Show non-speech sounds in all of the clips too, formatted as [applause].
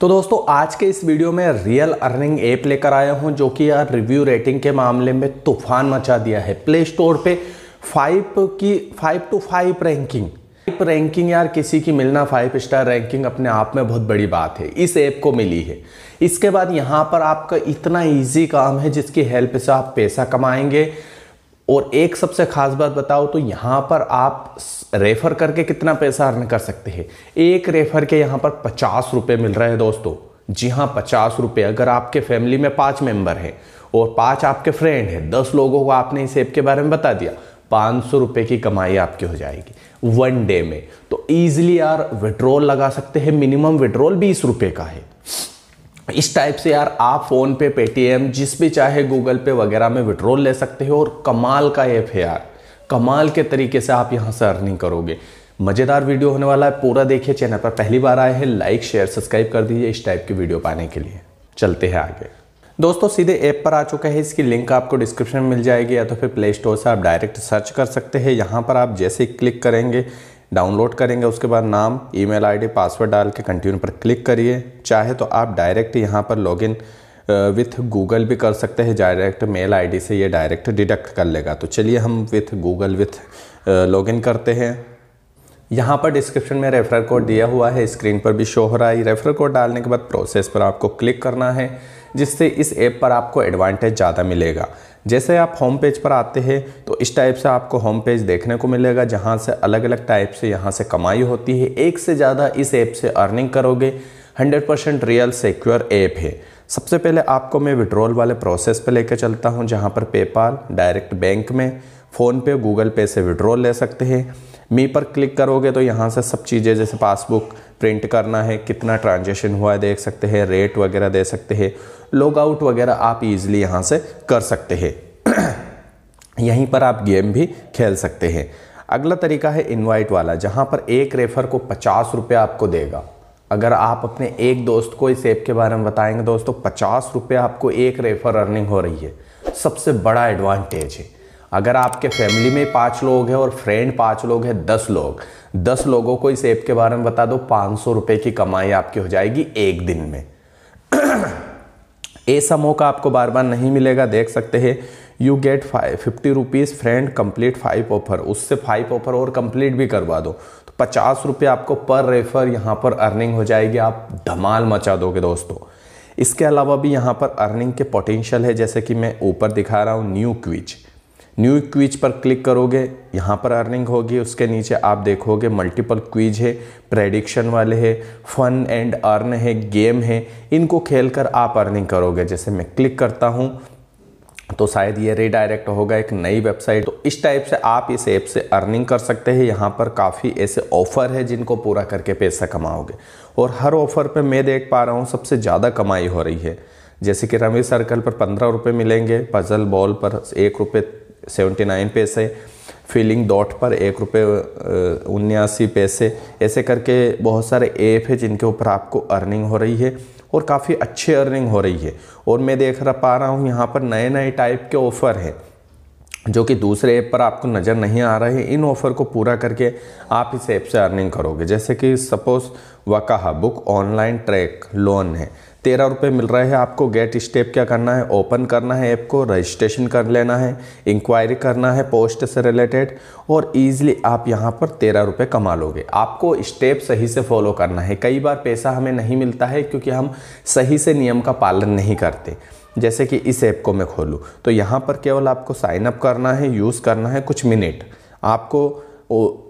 तो दोस्तों आज के इस वीडियो में रियल अर्निंग ऐप लेकर आया हूं जो कि यार रिव्यू रेटिंग के मामले में तूफान मचा दिया है प्ले स्टोर पे फाइव की five to five ranking five ranking यार किसी की मिलना फाइव स्टार रैंकिंग अपने आप में बहुत बड़ी बात है इस ऐप को मिली है इसके बाद यहाँ पर आपका इतना ईजी काम है जिसकी हेल्प से आप पैसा कमाएंगे और एक सबसे ख़ास बात बताओ तो यहाँ पर आप रेफ़र करके कितना पैसा अर्न कर सकते हैं एक रेफ़र के यहाँ पर पचास रुपये मिल रहे हैं दोस्तों जी हाँ पचास रुपये अगर आपके फैमिली में पाँच मेंबर हैं और पाँच आपके फ्रेंड हैं दस लोगों को आपने इस ऐप के बारे में बता दिया पाँच सौ रुपये की कमाई आपकी हो जाएगी वन डे में तो ईजिली यार विड्रॉल लगा सकते हैं मिनिमम विड्रॉल बीस रुपये का है इस टाइप से यार आप फ़ोन पे पेटीएम जिस भी चाहे गूगल पे वगैरह में विड्रोल ले सकते हो और कमाल का ऐप है यार कमाल के तरीके से आप यहाँ से अर्निंग करोगे मज़ेदार वीडियो होने वाला है पूरा देखिए चैनल पर पहली बार आए हैं लाइक शेयर सब्सक्राइब कर दीजिए इस टाइप की वीडियो पाने के लिए चलते हैं आगे दोस्तों सीधे ऐप पर आ चुका है इसकी लिंक आपको डिस्क्रिप्शन में मिल जाएगी या तो फिर प्ले स्टोर से आप डायरेक्ट सर्च कर सकते हैं यहाँ पर आप जैसे क्लिक करेंगे डाउनलोड करेंगे उसके बाद नाम ईमेल आईडी पासवर्ड डाल के कंटिन्यू पर क्लिक करिए चाहे तो आप डायरेक्ट यहाँ पर लॉगिन विथ गूगल भी कर सकते हैं डायरेक्ट मेल आईडी से ये डायरेक्ट डिडक्ट कर लेगा तो चलिए हम विथ गूगल विथ लॉगिन करते हैं यहाँ पर डिस्क्रिप्शन में रेफरल कोड दिया हुआ है स्क्रीन पर भी शो हो रहा है रेफरल कोड डालने के बाद प्रोसेस पर आपको क्लिक करना है जिससे इस ऐप पर आपको एडवांटेज ज़्यादा मिलेगा जैसे आप होम पेज पर आते हैं तो इस टाइप से आपको होम पेज देखने को मिलेगा जहाँ से अलग अलग टाइप से यहाँ से कमाई होती है एक से ज़्यादा इस ऐप से अर्निंग करोगे 100% परसेंट रियल सिक्योर ऐप है सबसे पहले आपको मैं विड्रॉल वाले प्रोसेस पर लेकर चलता हूँ जहाँ पर पेपाल डायरेक्ट बैंक में फ़ोनपे गूगल पे से विड्रॉल ले सकते हैं मी पर क्लिक करोगे तो यहाँ से सब चीज़ें जैसे पासबुक प्रिंट करना है कितना ट्रांजेक्शन हुआ है देख सकते हैं रेट वगैरह दे सकते हैं लॉग आउट वगैरह आप इजीली यहाँ से कर सकते हैं [clears throat] यहीं पर आप गेम भी खेल सकते हैं अगला तरीका है इनवाइट वाला जहाँ पर एक रेफर को पचास रुपये आपको देगा अगर आप अपने एक दोस्त को इस ऐप के बारे में बताएंगे दोस्तों पचास रुपये आपको एक रेफर अर्निंग हो रही है सबसे बड़ा एडवांटेज है अगर आपके फैमिली में पाँच लोग हैं और फ्रेंड पाँच लोग हैं दस लोग दस लोगों को इस ऐप के बारे में बता दो पाँच सौ रुपये की कमाई आपकी हो जाएगी एक दिन में ऐसा [clears throat] मौका आपको बार बार नहीं मिलेगा देख सकते हैं you get five fifty rupees friend complete five offer उससे फाइव ऑफर और कंप्लीट भी करवा दो तो पचास रुपये आपको पर रेफर यहाँ पर अर्निंग हो जाएगी आप धमाल मचा दोगे दोस्तों इसके अलावा भी यहाँ पर अर्निंग के पोटेंशियल है जैसे कि मैं ऊपर दिखा रहा हूँ न्यू क्विच न्यू क्विज पर क्लिक करोगे यहाँ पर अर्निंग होगी उसके नीचे आप देखोगे मल्टीपल क्विज है प्रेडिक्शन वाले है फन एंड अर्न है गेम है इनको खेल कर आप अर्निंग करोगे जैसे मैं क्लिक करता हूँ तो शायद ये रिडायरेक्ट होगा एक नई वेबसाइट तो इस टाइप से आप इस ऐप से अर्निंग कर सकते हैं यहाँ पर काफ़ी ऐसे ऑफ़र है जिनको पूरा करके पैसा कमाओगे और हर ऑफ़र पे मैं देख पा रहा हूँ सबसे ज़्यादा कमाई हो रही है जैसे कि रमेश सर्कल पर पंद्रह रुपये मिलेंगे पजल बॉल पर एक रुपये सेवेंटी नाइन पैसे फीलिंग डॉट पर एक रुपये उन्यासी पैसे ऐसे करके बहुत सारे ऐप है जिनके ऊपर आपको अर्निंग हो रही है और काफ़ी अच्छी अर्निंग हो रही है और मैं देख रहा पा रहा हूँ यहाँ पर नए नए टाइप के ऑफ़र हैं जो कि दूसरे ऐप पर आपको नज़र नहीं आ रहे इन ऑफ़र को पूरा करके आप इस ऐप से अर्निंग करोगे जैसे कि सपोज़ वकाहा बुक ऑनलाइन ट्रैक लोन है तेरह रुपये मिल रहे हैं आपको गेट स्टेप क्या करना है ओपन करना है ऐप को रजिस्ट्रेशन कर लेना है इंक्वायरी करना है पोस्ट से रिलेटेड और ईजिली आप यहाँ पर तेरह रुपये कमा लोगे आपको स्टेप सही से फॉलो करना है कई बार पैसा हमें नहीं मिलता है क्योंकि हम सही से नियम का पालन नहीं करते जैसे कि इस ऐप को मैं खोलूँ तो यहाँ पर केवल आपको साइन अप करना है यूज़ करना है कुछ मिनट आपको [clears throat]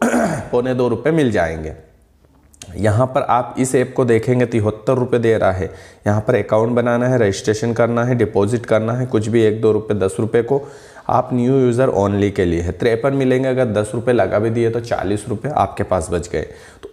पौने दो रुपये मिल जाएंगे यहाँ पर आप इस ऐप को देखेंगे तिहत्तर रुपये दे रहा है यहाँ पर अकाउंट बनाना है रजिस्ट्रेशन करना है डिपॉजिट करना है कुछ भी एक दो रुपये दस रुपये को आप न्यू यूज़र ओनली के लिए है त्रेपन मिलेंगे अगर दस रुपये लगा भी दिए तो चालीस रुपये आपके पास बच गए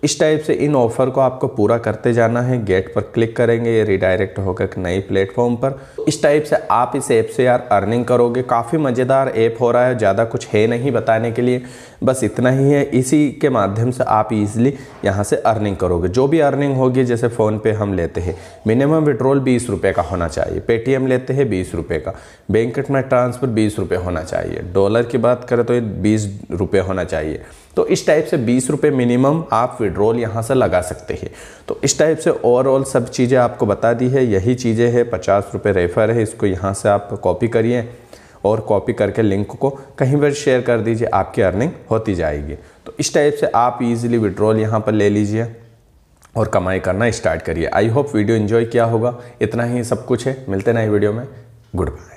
इस टाइप से इन ऑफ़र को आपको पूरा करते जाना है गेट पर क्लिक करेंगे ये रिडायरेक्ट होकर एक नई प्लेटफॉर्म पर इस टाइप से आप इस ऐप से यार अर्निंग करोगे काफ़ी मज़ेदार ऐप हो रहा है ज़्यादा कुछ है नहीं बताने के लिए बस इतना ही है इसी के माध्यम से आप इजीली यहाँ से अर्निंग करोगे जो भी अर्निंग होगी जैसे फ़ोनपे हम लेते हैं मिनिमम विड्रॉल बीस रुपये का होना चाहिए पेटीएम लेते हैं बीस रुपये का बैंक में ट्रांसफ़र बीस रुपये होना चाहिए डॉलर की बात करें तो ये बीस रुपये होना चाहिए तो इस टाइप से बीस रुपये मिनिमम आप विड्रॉल यहाँ से लगा सकते हैं तो इस टाइप से ओवरऑल सब चीज़ें आपको बता दी है यही चीज़ें हैं पचास रुपये रेफर है इसको यहाँ से आप कॉपी करिए और कॉपी करके लिंक को कहीं पर शेयर कर दीजिए आपकी अर्निंग होती जाएगी तो इस टाइप से आप इजीली विड्रॉल यहाँ पर ले लीजिए और कमाई करना स्टार्ट करिए आई होप वीडियो इन्जॉय किया होगा इतना ही सब कुछ है मिलते नए वीडियो में गुड बाय